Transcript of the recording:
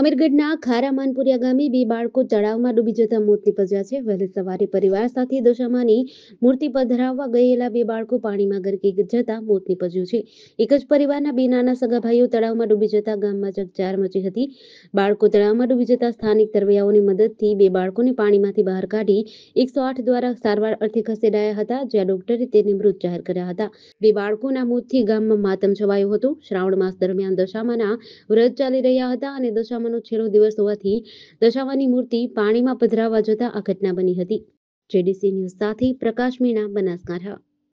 અમીરગઢના ખારા માનપુરિયા ગામે બે બાળકો તળાવમાં ડૂબી જતા મોત નિપજ્યા છે વહેલી સવારે પરિવાર સાથે દશામાની મૂર્તિ પધરાવવા ગયેલા બે બાળકો પાણીમાં ગરકી જતા મોત નિપજ્યું છે એક જ પરિવારના બે નાના સગા ભાઈઓ તળાવમાં ડૂબી જતા ગામમાં ચકચાર મચી હતી બાળકો તળાવમાં ડૂબી જતા સ્થાનિક તરવૈયાઓની મદદથી બે બાળકોને પાણીમાંથી બહાર કાઢી એકસો આઠ દ્વારા સારવાર અર્થે ખસેડાયા હતા જ્યાં ડોક્ટરે તેને મૃત જાહેર કર્યા હતા બે બાળકોના મોતથી ગામમાં માતમ છવાયું હતું શ્રાવણ માસ દરમિયાન દશામાના વ્રત ચાલી રહ્યા હતા અને દશા સારામાનો છેલ્લો દિવસ હોવાથી દશામાની મૂર્તિ પાણીમાં પધરાવવા જતા આ ઘટના બની હતી જેડીસી ન્યૂઝ સાથે પ્રકાશ મીણા બનાસકાંઠા